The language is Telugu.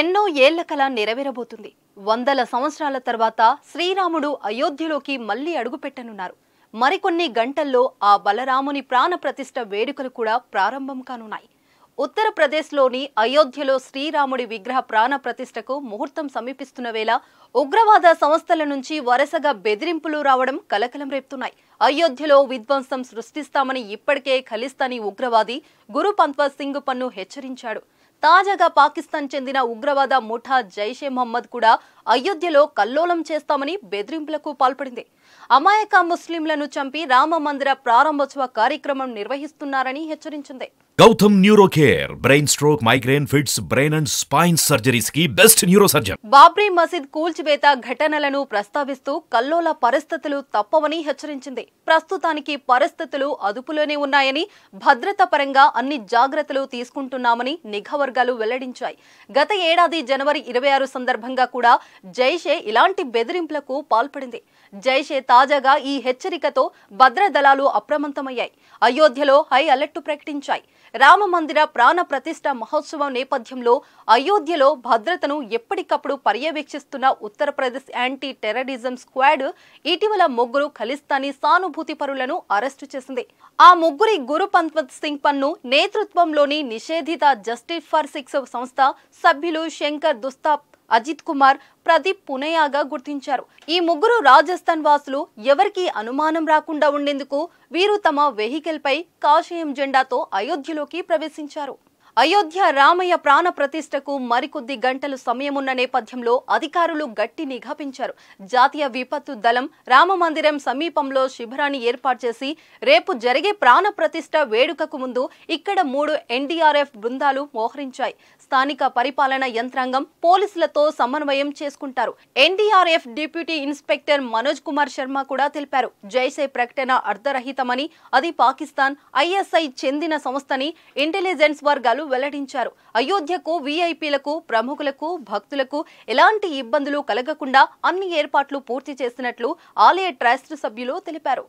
ఎన్నో ఏళ్ల కళ నెరవేరబోతుంది వందల సంవత్సరాల తర్వాత శ్రీరాముడు అయోధ్యలోకి మళ్లీ అడుగుపెట్టనున్నారు మరికొన్ని గంటల్లో ఆ బలరాముని ప్రాణ వేడుకలు కూడా ప్రారంభం కానున్నాయి ఉత్తరప్రదేశ్లోని అయోధ్యలో శ్రీరాముడి విగ్రహ ప్రాణ ప్రతిష్టకు ముహూర్తం సమీపిస్తున్న వేళ ఉగ్రవాద సంస్థల నుంచి వరుసగా బెదిరింపులు రావడం కలకలం రేపుతున్నాయి అయోధ్యలో విధ్వంసం సృష్టిస్తామని ఇప్పటికే ఖలిస్తానీ ఉగ్రవాది గురు పంత్వ సింగ్ పన్ను హెచ్చరించాడు తాజాగా పాకిస్తాన్ చెందిన ఉగ్రవాద ముఠా జైషే మహమ్మద్ కూడా అయోధ్యలో కల్లోలం చేస్తామని బెదిరింపులకు పాల్పడింది అమాయక ముస్లింలను చంపి రామ మందిర ప్రారంభోత్సవ కార్యక్రమం నిర్వహిస్తున్నారని హెచ్చరించింది Gautam neuro care brain stroke migraine fits brain and spine surgeries కి best neuro surgeon Babri Masjid కూల్చివేత ఘటనలను ప్రస్తావిస్తూ కల్లోల పరిస్థితులు తప్పవని హెచ్చరించింది ప్రస్తుతానికి పరిస్థితులు అదుపులోనే ఉన్నాయని భద్రత పరంగా అన్ని జాగ్రత్తలు తీసుకుంటున్నామని నిఘా వర్గాలు వెల్లడించాయి గత ఏడాది జనవరి ఇరవై ఆరు సందర్భంగా కూడా జైషే ఇలాంటి బెదిరింపులకు పాల్పడింది జైషే తాజాగా ఈ హెచ్చరికతో భద్రదళాలు అప్రమత్తమయ్యాయి అయోధ్యలో హై అలర్ట్ ప్రకటించాయి రామమందిర ప్రాణ ప్రతిష్ట మహోత్సవం నేపథ్యంలో అయోధ్యలో భద్రతను ఎప్పటికప్పుడు పర్యవేక్షిస్తున్న ఉత్తరప్రదేశ్ యాంటీ టెర్రరిజం స్క్వాడ్ ఇటీవల ముగ్గురు ఖలిస్తానీ సానుభూతి పరులను అరెస్టు చేసింది ఆ ముగ్గురి గురు పంత్వత్ సింగ్ పన్ను నేతృత్వంలోని నిషేధిత జస్టిస్ ఫర్ సిక్స్ సంస్థ సభ్యులు శంకర్ దుస్తాప్ అజిత్ కుమార్ ప్రదీప్ పునయాగా గుర్తించారు ఈ ముగ్గురు రాజస్థాన్ వాసులు ఎవరికీ అనుమానం రాకుండా ఉండేందుకు వీరు తమ వెహికల్పై కాషాయం జెండాతో అయోధ్యలోకి ప్రవేశించారు అయోధ్య రామయ్య ప్రాణ ప్రతిష్టకు మరికొద్ది గంటలు సమయమున్న నేపథ్యంలో అధికారులు గట్టి నిఘాపించారు జాతీయ విపత్తు దళం రామ మందిరం సమీపంలో శిబిరాన్ని ఏర్పాటు చేసి రేపు జరిగే ప్రాణ ప్రతిష్ట వేడుకకు ముందు ఇక్కడ మూడు ఎన్డీఆర్ఎఫ్ బృందాలు మోహరించాయి స్థానిక పరిపాలన యంత్రాంగం పోలీసులతో సమన్వయం చేసుకుంటారు NDRF deputy inspector Manoj Kumar Sharma కూడా తెలిపారు జైసే ప్రకటన అర్ధరహితమని అది పాకిస్తాన్ ఐఎస్ఐ చెందిన సంస్థని ఇంటెలిజెన్స్ వర్గాలు వెల్లడించారు అయోధ్యకు వీఐపీలకు ప్రముఖులకు భక్తులకు ఎలాంటి ఇబ్బందులు కలగకుండా అన్ని ఏర్పాట్లు పూర్తి చేసినట్లు ఆలయ ట్రస్ట్ సభ్యులు తెలిపారు